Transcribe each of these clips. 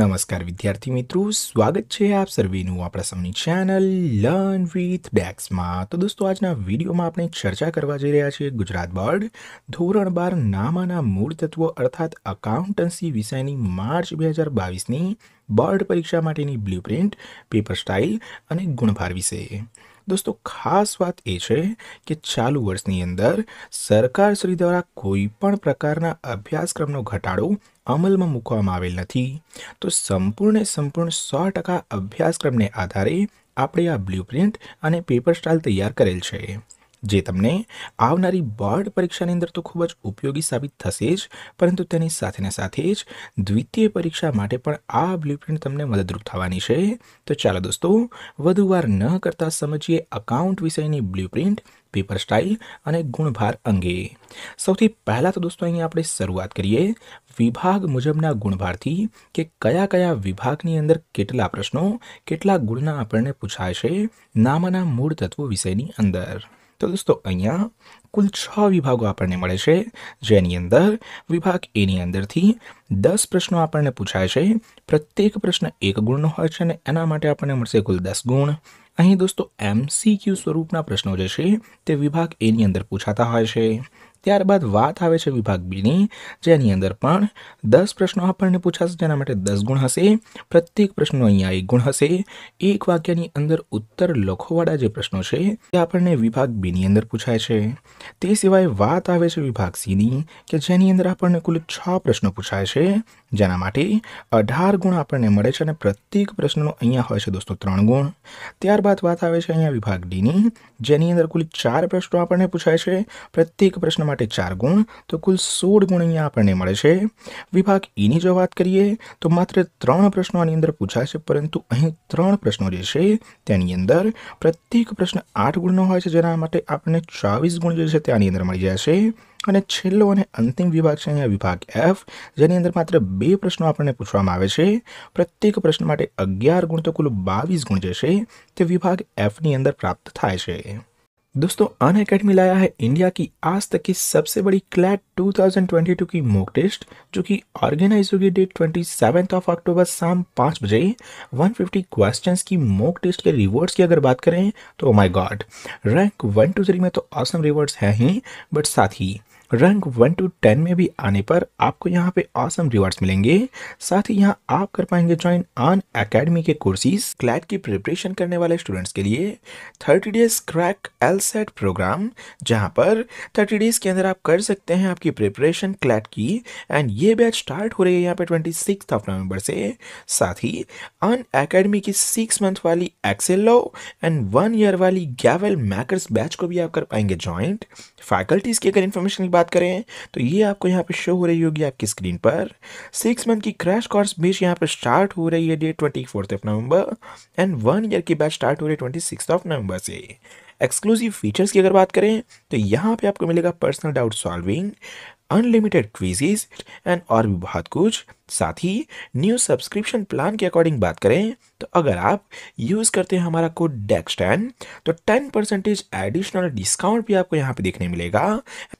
નમસ્કાર વિદ્યાર્થી મિત્રો સ્વાગત છે આપ સર્વેનું આપણા સમની ચેનલ લર્ન વિથ ડેક્સમાં તો દોસ્તો આજના વિડીયોમાં આપણે ચર્ચા કરવા જઈ રહ્યા છીએ ગુજરાત બોર્ડ ધોરણ બાર નામાના મૂળ તત્વો અર્થાત અકાઉન્ટન્સી વિષયની માર્ચ બે હજાર બાવીસની બોર્ડ પરીક્ષા માટેની બ્લુ પ્રિન્ટ પેપર સ્ટાઇલ અને ગુણભાર વિશે દોસ્તો ખાસ વાત એ છે કે ચાલુ વર્ષની અંદર સરકાર શ્રી દ્વારા કોઈપણ પ્રકારના અભ્યાસક્રમનો ઘટાડો અમલમાં મૂકવામાં આવેલ નથી તો સંપૂર્ણ સંપૂર્ણ સો ટકા અભ્યાસક્રમને આધારે આપણે આ બ્લુપ્રિન્ટ અને પેપર સ્ટાઇલ તૈયાર કરેલ છે જે તમને આવનારી બોર્ડ પરીક્ષાની અંદર તો ખૂબ જ ઉપયોગી સાબિત થશે જ પરંતુ તેની સાથેને સાથે જ દ્વિતીય પરીક્ષા માટે પણ આ બ્લુપ્રિન્ટ તમને મદદરૂપ થવાની છે તો ચાલો દોસ્તો વધુ વાર ન કરતા સમજીએ અકાઉન્ટ વિષયની બ્લુપ્રિન્ટ પેપર સ્ટાઇલ અને ગુણભાર અંગે સૌથી પહેલાં તો દોસ્તો અહીંયા આપણે શરૂઆત કરીએ વિભાગ મુજબના ગુણભારથી કે કયા કયા વિભાગની અંદર કેટલા પ્રશ્નો કેટલા ગુણના આપણને પૂછાય છે નામના મૂળ તત્વો વિષયની અંદર તો દોસ્તો અહીંયા કુલ છ વિભાગો આપણને મળે છે જેની અંદર વિભાગ એની અંદરથી દસ પ્રશ્નો આપણને પૂછાય છે પ્રત્યેક પ્રશ્ન એક ગુણનો હોય છે અને એના માટે આપણને મળશે કુલ દસ ગુણ અહીં દોસ્તો એમસીક્યુ સ્વરૂપના પ્રશ્નો જે છે તે વિભાગ એની અંદર પૂછાતા હોય છે ત્યારબાદ વાત આવે છે વિભાગ બીની જેની અંદર પણ દસ પ્રશ્નો આપણને પૂછાશે જેના માટે દસ ગુણ હશે પ્રત્યેક પ્રશ્નો અહીંયા એક ગુણ હશે એક વાક્યની અંદર ઉત્તર લખોવાળા જે પ્રશ્નો છે તે આપણને વિભાગ બીની અંદર પૂછાય છે તે સિવાય વાત આવે છે વિભાગ સીની કે જેની અંદર આપણને કુલ છ પ્રશ્નો પૂછાય છે જેના માટે અઢાર ગુણ આપણને મળે છે અને પ્રત્યેક પ્રશ્નનો અહીંયા હોય છે દોસ્તો ત્રણ ગુણ ત્યારબાદ વાત આવે છે અહીંયા વિભાગ ડીની જેની અંદર કુલ ચાર પ્રશ્નો આપણને પૂછાય છે પ્રત્યેક પ્રશ્ન માટે માટે ચાર ગુણ તો કુલ સોળ ગુણ અહીંયા આપણને મળે છે વિભાગ એની e જો વાત કરીએ તો માત્ર ત્રણ પ્રશ્નો આની અંદર પૂછાય છે પરંતુ અહીં ત્રણ પ્રશ્નો જે છે તેની અંદર પ્રત્યેક પ્રશ્ન આઠ ગુણનો હોય છે જેના માટે આપણને ચોવીસ ગુણ જે છે તેની અંદર મળી જાય છે અને છેલ્લો અને અંતિમ વિભાગ છે અહીંયા વિભાગ એફ જેની અંદર માત્ર બે પ્રશ્નો આપણને પૂછવામાં આવે છે પ્રત્યેક પ્રશ્ન માટે અગિયાર ગુણ તો કુલ બાવીસ ગુણ જે છે તે વિભાગ એફની અંદર પ્રાપ્ત થાય છે दोस्तों अन अकेडमी लाया है इंडिया की आज तक की सबसे बड़ी क्लैट 2022 की मॉक टेस्ट जो कि ऑर्गेनाइज होगी डेट ट्वेंटी ऑफ अक्टूबर शाम पाँच बजे 150 क्वेश्चंस की मॉक टेस्ट के रिवॉर्ड्स की अगर बात करें तो my god rank one two three में तो ऑसम रिवॉर्ड्स हैं ही बट साथ ही रैंक वन टू टेन में भी आने पर आपको यहाँ पे ऑसम रिवार्ड्स मिलेंगे साथ ही यहाँ आप कर पाएंगे ज्वाइन आन एकेडमी के कोर्सेज क्लैट की प्रिपरेशन करने वाले स्टूडेंट्स के लिए thirty days crack AILET program जहाँ पर थर्टी डेज के अंदर आप कर सकते हैं आपकी प्रिपरेशन क्लैट की एंड ये बैच स्टार्ट हो रही है यहाँ पे ट्वेंटी सिक्स ऑफ नवम्बर से साथ ही आन अकेडमी की सिक्स मंथ वाली excel law and one year वाली गैवल मैकर्स बैच को भी आप कर पाएंगे ज्वाइंट फैकल्टीज की अगर इन्फॉर्मेशन बात करें तो ये आपको यहाँ पे शो हो रही होगी आपकी स्क्रीन पर सिक्स मंथ की क्रैश कोर्स बेच यहाँ पे स्टार्ट हो रही है date twenty fourth of November and one year की बैच स्टार्ट हो रही है ट्वेंटी सिक्स ऑफ नवंबर से एक्सक्लूसिव फीचर्स की अगर बात करें तो यहाँ पे आपको मिलेगा personal doubt solving unlimited quizzes and और भी बहुत कुछ साथ ही न्यू सब्सक्रिप्शन प्लान के अकॉर्डिंग बात करें तो अगर आप यूज़ करते हैं हमारा कोड डेक्स टेन तो टेन परसेंटेज एडिशनल डिस्काउंट भी आपको यहाँ पे देखने मिलेगा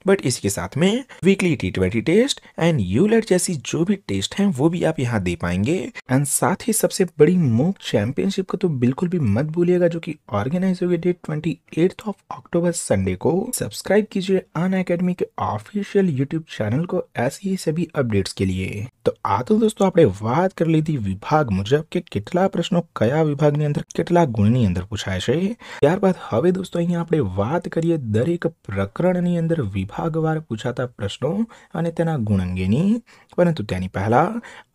बट इसके साथ में weekly T twenty test and यूलेट जैसी जो भी टेस्ट हैं वो भी आप यहाँ दे पाएंगे एंड साथ ही सबसे बड़ी मोक चैंपियनशिप को तो बिल्कुल भी मत भूलिएगा जो की ऑर्गेनाइज होगी date twenty of October Sunday को सब्सक्राइब कीजिए अन के ऑफिशियल यूट्यूब चैनल को ऐसे ही सभी अपडेट्स के लिए तो आप આ તો દોસ્તો આપણે વાત કરી લીધી વિભાગ મુજબ કે કેટલા પ્રશ્નો કયા વિભાગની અંદર કેટલા ગુણની અંદર પૂછાય છે ત્યારબાદ હવે દોસ્તો અહીંયા આપણે વાત કરીએ દરેક પ્રકરણની અંદર વિભાગવાર પૂછાતા પ્રશ્નો અને તેના ગુણ અંગેની પરંતુ તેની પહેલાં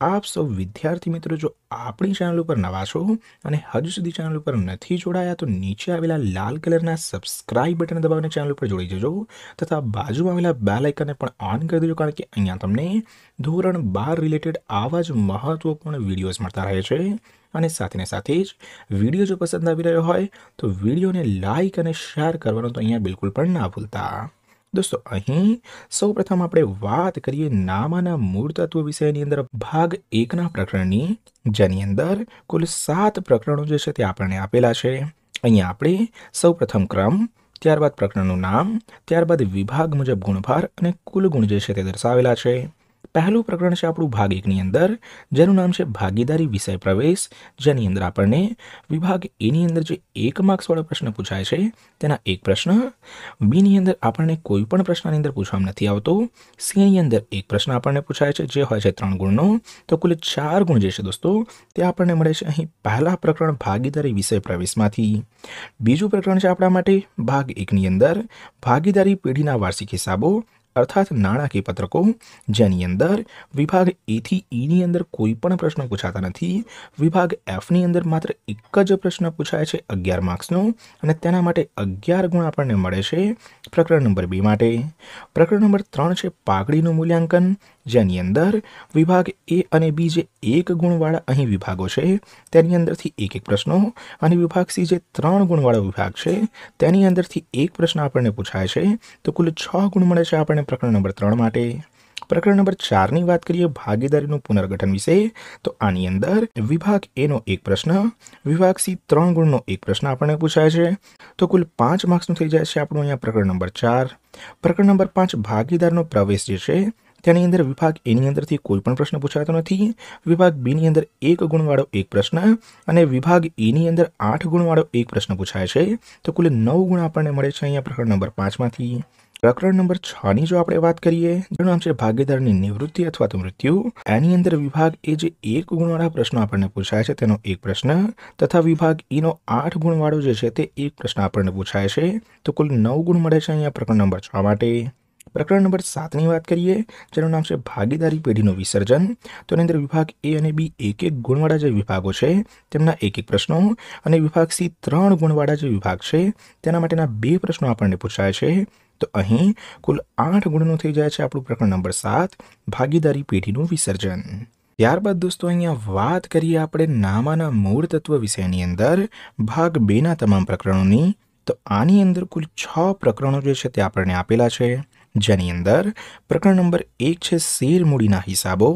આપ સૌ વિદ્યાર્થી મિત્રો જો આપણી ચેનલ ઉપર નવા છો અને હજુ સુધી ચેનલ ઉપર નથી જોડાયા તો નીચે આવેલા લાલ કલરના સબસ્ક્રાઇબ બટન દબાવીને ચેનલ ઉપર જોડી જજો તથા બાજુમાં આવેલા બે આઇકનને પણ ઓન કરી દેજો કારણ કે અહીંયા તમને ધોરણ બાર રિલેટેડ આવા જ મહત્ત્વપૂર્ણ વિડીયોઝ મળતા રહે છે અને સાથેને સાથે જ વિડીયો જો પસંદ આવી રહ્યો હોય તો વિડીયોને લાઇક અને શેર કરવાનો તો અહીંયા બિલકુલ પણ ના ભૂલતા દોસ્તો અહીં સૌપ્રથમ આપણે વાત કરીએ નામાના મૂળ તત્વ વિષયની અંદર ભાગ એકના પ્રકરણની જેની અંદર કુલ સાત પ્રકરણો જે છે તે આપણને આપેલા છે અહીંયા આપણે સૌપ્રથમ ક્રમ ત્યારબાદ પ્રકરણનું નામ ત્યારબાદ વિભાગ મુજબ ગુણભાર અને કુલ ગુણ જે છે તે દર્શાવેલા છે પહેલું પ્રકરણ છે આપણું ભાગ એકની અંદર જેનું નામ છે ભાગીદારી વિષય પ્રવેશ જેની અંદર આપણને વિભાગ એની અંદર જે એક માર્ક્સવાળો પ્રશ્ન પૂછાય છે તેના એક પ્રશ્ન બીની અંદર આપણને કોઈ પણ પ્રશ્નની અંદર પૂછવામાં નથી આવતો સીની અંદર એક પ્રશ્ન આપણને પૂછાય છે જે હોય છે ત્રણ ગુણનો તો કુલ ચાર ગુણ જે છે દોસ્તો તે આપણને મળે છે અહીં પહેલા પ્રકરણ ભાગીદારી વિષય પ્રવેશમાંથી બીજું પ્રકરણ છે આપણા માટે ભાગ એકની અંદર ભાગીદારી પેઢીના વાર્ષિક હિસાબો અર્થાત નાણાકીય પત્રકો જેની અંદર વિભાગ એથી ઈની e અંદર કોઈ પણ પ્રશ્ન પૂછાતા નથી વિભાગ એફની અંદર માત્ર એક જ પ્રશ્ન પૂછાય છે અગિયાર માર્ક્સનો અને તેના માટે અગિયાર ગુણ આપણને મળે છે પ્રકરણ નંબર બે માટે પ્રકરણ નંબર ત્રણ છે પાઘડીનું મૂલ્યાંકન જેની અંદર વિભાગ એ અને બી જે એક ગુણવાળા અહીં વિભાગો છે તેની અંદરથી એક એક પ્રશ્નો અને વિભાગ સી જે ત્રણ ગુણવાળો વિભાગ છે તેની અંદરથી એક પ્રશ્ન આપણને પૂછાય છે તો કુલ છ ગુણ મળે છે આપણને પ્રકરણ નંબર ત્રણ માટે પ્રકરણ નંબર ચારની વાત કરીએ ભાગીદારીનું પુનર્ગઠન વિશે તો આની અંદર વિભાગ એનો એક પ્રશ્ન વિભાગ સી ત્રણ ગુણનો એક પ્રશ્ન આપણને પૂછાય છે તો કુલ પાંચ માર્ક્સનું થઈ જાય છે આપણું અહીંયા પ્રકરણ નંબર ચાર પ્રકરણ નંબર પાંચ ભાગીદારનો પ્રવેશ જે છે તેની અંદર વિભાગ એની અંદરથી કોઈ પણ પ્રશ્ન પૂછાતો નથી વિભાગ બીની અંદર એક ગુણવાળો એક પ્રશ્ન અને વિભાગ એની e અંદર આઠ ગુણવાળો એક પ્રશ્ન પૂછાય છે તો કુલ નવ ગુણ આપણને મળે છે અહીંયા પ્રકરણ નંબર પાંચમાંથી પ્રકરણ નંબર છ ની જો આપણે વાત કરીએ જેનું નામ છે ભાગીદારની નિવૃત્તિ અથવા તો મૃત્યુ એની અંદર વિભાગ એ જે એક ગુણવાળા પ્રશ્નો આપણને પૂછાય છે તેનો એક પ્રશ્ન તથા વિભાગ ઈનો e આઠ ગુણવાળો જે છે તે એક પ્રશ્ન આપણને પૂછાય છે તો કુલ નવ ગુણ મળે છે અહીંયા પ્રકરણ નંબર છ માટે પ્રકરણ નંબર સાતની વાત કરીએ જેનું નામ છે ભાગીદારી પેઢીનું વિસર્જન તો એની અંદર વિભાગ એ અને બી એક એક ગુણવાળા જે વિભાગો છે તેમના એક એક પ્રશ્નો અને વિભાગ સી ત્રણ ગુણવાળા જે વિભાગ છે તેના માટેના બે પ્રશ્નો આપણને પૂછાય છે તો અહીં કુલ આઠ ગુણનું થઈ જાય છે આપણું પ્રકરણ નંબર સાત ભાગીદારી પેઢીનું વિસર્જન ત્યારબાદ દોસ્તો અહીંયા વાત કરીએ આપણે નામાના મૂળ તત્વ વિષયની અંદર ભાગ બેના તમામ પ્રકરણોની તો આની અંદર કુલ છ પ્રકરણો જે છે તે આપણને આપેલા છે જેની અંદર પ્રકરણ નંબર એક છે શેર મૂડીના હિસાબો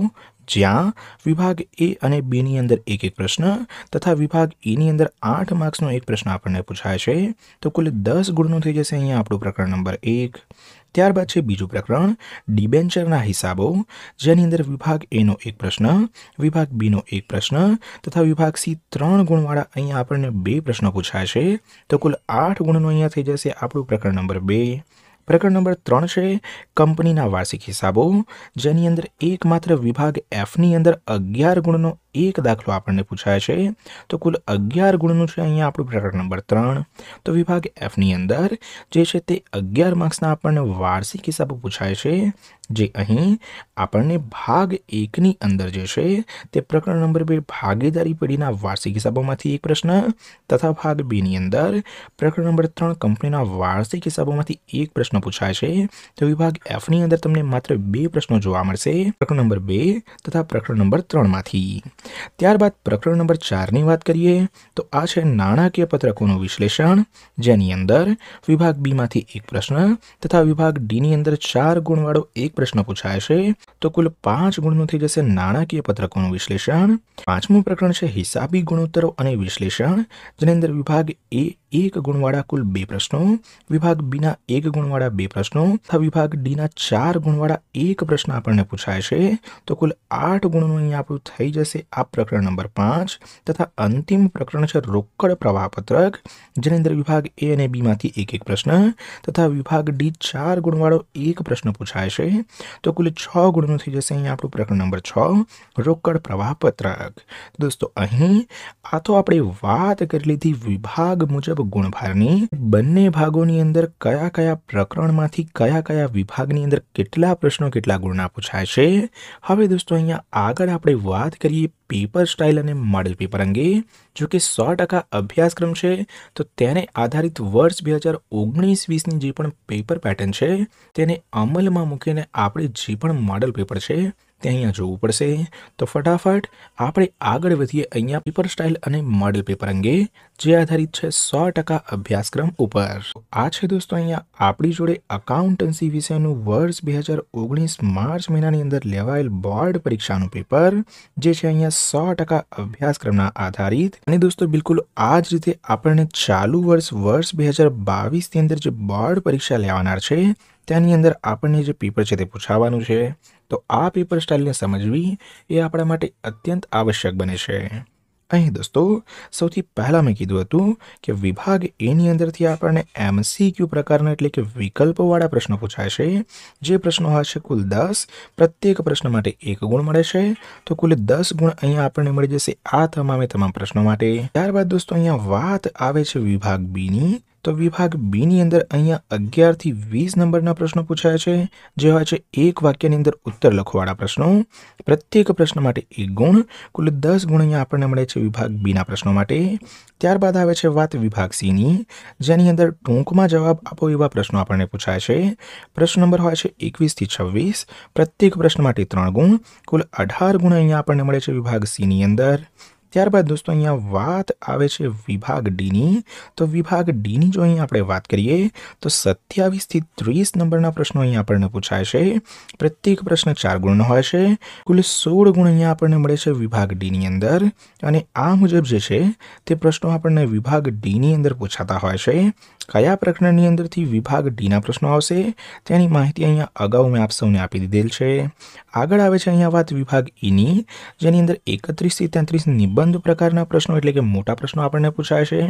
જ્યાં વિભાગ એ અને બીની અંદર એક એક પ્રશ્ન તથા વિભાગ એની e અંદર આઠ માર્ક્સનો એક પ્રશ્ન આપણને પૂછાય છે તો કુલ દસ ગુણનું થઈ જશે અહીંયા આપણું પ્રકરણ નંબર એક ત્યારબાદ છે બીજું પ્રકરણ ડિબેન્ચરના હિસાબો જેની અંદર વિભાગ એનો એક પ્રશ્ન વિભાગ બીનો એક પ્રશ્ન તથા વિભાગ સી ત્રણ ગુણવાળા અહીંયા આપણને બે પ્રશ્નો પૂછાય છે તો કુલ આઠ ગુણનું અહીંયા થઈ જશે આપણું પ્રકરણ નંબર બે પ્રકરણ નંબર ત્રણ છે કંપનીના વાર્ષિક હિસાબો જેની અંદર એકમાત્ર વિભાગ એફની અંદર અગિયાર ગુણનો એક દાખલો આપણને પૂછાય છે તો કુલ અગિયાર ગુણનું છે અહીંયા આપણું પ્રકરણ નંબર ત્રણ તો વિભાગ એફની અંદર જે છે તે અગિયાર માર્ક્સના આપણને વાર્ષિક હિસાબો પૂછાય છે જે અહીં આપણને ભાગ એકની અંદર જે છે તે પ્રકરણ નંબર બે ભાગીદારી પેઢીના વાર્ષિક હિસાબોમાંથી એક પ્રશ્ન તથા ભાગ બેની અંદર પ્રકરણ નંબર ત્રણ કંપનીના વાર્ષિક હિસાબોમાંથી એક પ્રશ્ન પૂછાય છે તો વિભાગ એફની અંદર તમને માત્ર બે પ્રશ્નો જોવા મળશે પ્રકરણ નંબર બે તથા પ્રકરણ નંબર ત્રણમાંથી ત્યારબાદ પ્રકરણ નંબર ચારની વાત કરીએ તો આ છે નાણાકીય પત્રકોનું વિશ્લેષણ જેની અંદર વિભાગ બીમાંથી એક પ્રશ્ન તથા વિભાગ ડીની અંદર ચાર ગુણવાળો એક પ્રશ્ન પૂછાય છે તો કુલ પાંચ ગુણનું થઈ જશે નાણાકીય પત્રકોનું વિશ્લેષણ પાંચમું પ્રકરણ છે હિસાબી ગુણોત્તરો અને વિશ્લેષણ જેની અંદર વિભાગ એ एक गुण वाला कुल 2 प्रश्न विभाग बी ना एक गुण वाला 2 प्रश्न तथा विभाग डी ना 4 गुण वाला एक प्रश्न आपण ने पुछाय छे तो कुल 8 गुण नुं यहां आपु થઈ જશે આ પ્રકરણ નંબર 5 તથા अंतिम प्रकरण છે રોકડ પ્રવાહ પત્રક જલેન્દ્ર વિભાગ એ અને બી માંથી એક એક પ્રશ્ન તથા વિભાગ ડી 4 ગુણ વાળો એક પ્રશ્ન પૂછાય છે તો કુલ 6 ગુણ नुं થઈ જશે અહીં આપુ પ્રકરણ નંબર 6 રોકડ પ્રવાહ પત્રક દોસ્તો અહી આ તો આપણી વાત કરી લીધી વિભાગ મુજે ગુણભારની બંને ભાગોની અંદર કયા કયા પ્રકરણમાંથી કયા કયા વિભાગની અંદર કેટલા પ્રશ્નો કેટલા ગુણના પૂછાય છે હવે દોસ્તો અહીંયા આગળ આપણે વાત કરીએ પેપર સ્ટાઇલ અને મોડેલ પેપર અંગે જો કે સો ટકા અભ્યાસક્રમ છે તો તેને આધારિત વર્ષ બે હજાર ઓગણીસ વીસની જે પણ પેપર પેટર્ન છે તેને અમલમાં મૂકીને આપણે જે પણ મોડેલ પેપર છે તે અહીંયા જોવું પડશે તો ફટાફટ આપણે આગળ વધીએ અહીંયા પેપર સ્ટાઇલ અને મોડલ પેપર અંગે જે આધારિત છે સો ટકા અભ્યાસક્રમ ઉપર આ છે દોસ્તો અહીંયા આપણી જોડે અકાઉન્ટન્સી વિષયનું વર્ષ બે હજાર ઓગણીસ માર્ચ મહિનાની અંદર લેવાયેલ બોર્ડ પરીક્ષાનું પેપર જે છે અહીંયા સો ટકા અભ્યાસક્રમના આધારિત અને દોસ્તો બિલકુલ આ જ રીતે આપણને ચાલુ વર્ષ વર્ષ બે હજાર બાવીસની અંદર જે બોર્ડ પરીક્ષા લેવાનાર છે તેની અંદર આપણને જે પેપર છે તે પૂછાવાનું છે તો આ પેપર સ્ટાઇલને સમજવી એ આપણા માટે અત્યંત આવશ્યક બને છે અહીં દોસ્તો સૌથી પહેલાં મેં કીધું હતું કે વિભાગ એની અંદરથી આપણને એમસીક્યુ પ્રકારના એટલે કે વિકલ્પવાળા પ્રશ્નો પૂછાશે જે પ્રશ્નો હશે કુલ દસ પ્રત્યેક પ્રશ્ન માટે એક ગુણ મળે છે તો કુલ દસ ગુણ અહીંયા આપણને મળી જશે આ તમામે તમામ પ્રશ્નો માટે ત્યારબાદ દોસ્તો અહીંયા વાત આવે છે વિભાગ બીની તો વિભાગ બીની અંદર અહીંયા અગિયારથી વીસ નંબરના પ્રશ્નો પૂછાયા છે જેવા છે એક વાક્યની અંદર ઉત્તર લખવાળા પ્રશ્નો પ્રત્યેક પ્રશ્ન માટે એક ગુણ કુલ દસ ગુણ અહીંયા આપણને મળે છે વિભાગ બીના પ્રશ્નો માટે ત્યારબાદ આવે છે વાત વિભાગ સીની જેની અંદર ટૂંકમાં જવાબ આપો એવા પ્રશ્નો આપણને પૂછાય છે પ્રશ્ન નંબર હોય છે એકવીસથી છવ્વીસ પ્રત્યેક પ્રશ્ન માટે ત્રણ ગુણ કુલ અઢાર ગુણ અહીંયા આપણને મળે છે વિભાગ સીની અંદર ત્યારબાદ દોસ્તો અહીંયા વાત આવે છે વિભાગ ડીની તો વિભાગ ડીની જો અહીં આપણે વાત કરીએ તો સત્યાવીસથી ત્રીસ નંબરના પ્રશ્નો અહીં આપણને પૂછાય છે પ્રત્યેક પ્રશ્ન ચાર ગુણનો હોય છે કુલ સોળ ગુણ અહીંયા આપણને મળે છે વિભાગ ડીની અંદર અને આ મુજબ જે છે તે પ્રશ્નો આપણને વિભાગ ડીની અંદર પૂછાતા હોય છે કયા પ્રકરણની અંદરથી વિભાગ ડીના પ્રશ્નો આવશે તેની માહિતી અહીંયા અગાઉ મેં આપ સૌને આપી દીધેલ છે આગળ આવે છે અહીંયા વાત વિભાગ ઈની જેની અંદર એકત્રીસથી તેત્રીસ નિબંધ પ્રકારના પ્રશ્નો એટલે કે મોટા પ્રશ્નો આપણને પૂછાય છે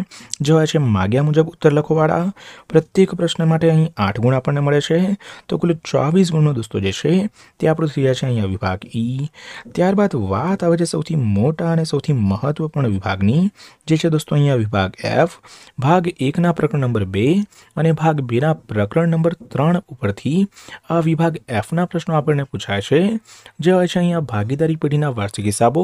જેવા છે માગ્યા મુજબ ઉત્તર લખોવાળા પ્રત્યેક પ્રશ્ન માટે અહીં આઠ ગુણ આપણને મળે છે તો કુલ ચોવીસ ગુણનો દોસ્તો જે છે તે આપણું થઈ છે અહીંયા વિભાગ ઈ ત્યારબાદ વાત આવે છે સૌથી મોટા અને સૌથી મહત્વપૂર્ણ વિભાગની જે છે દોસ્તો અહીંયા વિભાગ એફ ભાગ એકના પ્રકરણ નંબર નંબર બે અને ભાગ બેના પ્રકરણ નંબર ત્રણ ઉપરથી આ વિભાગ એફના પ્રશ્નો આપણને પૂછાય છે જે હોય છે અહીંયા ભાગીદારી પેઢીના વાર્ષિક હિસાબો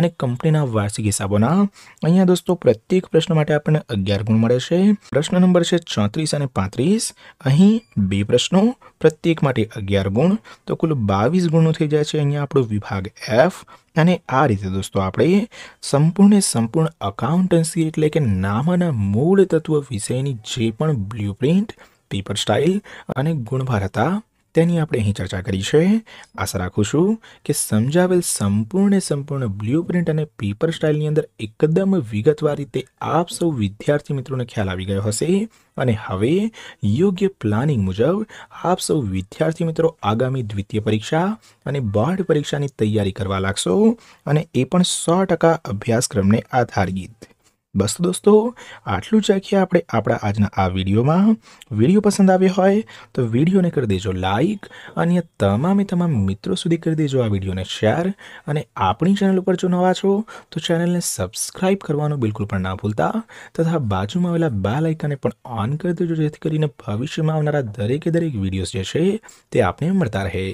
અને કંપનીના વાર્ષિક હિસાબોના અહીંયા દોસ્તો પ્રત્યેક પ્રશ્ન માટે આપણને અગિયાર ગુણ મળે છે પ્રશ્ન નંબર છે ચોત્રીસ અને પાંત્રીસ અહીં બે પ્રશ્નો પ્રત્યેક માટે અગિયાર ગુણ તો કુલ બાવીસ ગુણો થઈ જાય છે અહીંયા આપણો વિભાગ એફ અને આ રીતે દોસ્તો આપણે સંપૂર્ણ સંપૂર્ણ અકાઉન્ટન્સી એટલે કે નામાના મૂળ તત્વ વિષયની જે પણ બ્લ્યુપ્રિન્ટ પેપર સ્ટાઇલ અને ગુણભાર હતા તેની આપણે અહીં ચર્ચા કરી છે આશા રાખું છું કે સમજાવેલ સંપૂર્ણ સંપૂર્ણ પ્રિન્ટ અને પેપર સ્ટાઇલની અંદર એકદમ વિગતવાર રીતે આપ સૌ વિદ્યાર્થી મિત્રોને ખ્યાલ આવી ગયો હશે અને હવે યોગ્ય પ્લાનિંગ મુજબ આપ સૌ વિદ્યાર્થી મિત્રો આગામી દ્વિતીય પરીક્ષા અને બોર્ડ પરીક્ષાની તૈયારી કરવા લાગશો અને એ પણ સો ટકા અભ્યાસક્રમને આધારિત બસ દોસ્તો આટલું જ રાખીએ આપણે આપણા આજના આ વિડીયોમાં વિડીયો પસંદ આવ્યો હોય તો વિડીયોને કરી દેજો લાઇક અને તમામે તમામ મિત્રો સુધી કરી દેજો આ વિડીયોને શેર અને આપણી ચેનલ ઉપર જો નવા છો તો ચેનલને સબસ્ક્રાઇબ કરવાનું બિલકુલ પણ ના ભૂલતા તથા બાજુમાં આવેલા બે લાઇકને પણ ઓન કરી દેજો જેથી કરીને ભવિષ્યમાં આવનારા દરેકે દરેક વિડીયોઝ જે છે તે આપને મળતા રહે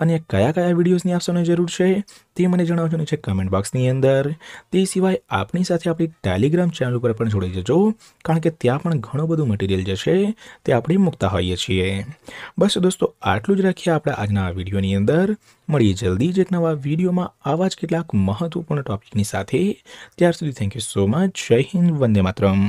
અને કયા કયા વિડીયોઝની આપ જરૂર છે તે મને જણાવજો છે કમેન્ટ બોક્સની અંદર તે સિવાય આપણી સાથે આપણી ટેલિગ્રામ ટેલિગ્રામ ચેનલ ઉપર પણ જોડાઈ જજો કારણ કે ત્યાં પણ ઘણું બધું મટીરિયલ જે છે તે આપણે મૂકતા હોઈએ છીએ બસ દોસ્તો આટલું જ રાખીએ આપણે આજના વિડીયોની અંદર મળીએ જલ્દી જ એક નવા વિડીયોમાં આવા જ કેટલાક મહત્વપૂર્ણ ટોપિકની સાથે ત્યાર સુધી થેન્ક યુ સો મચ જય હિન્દ વંદે માતરમ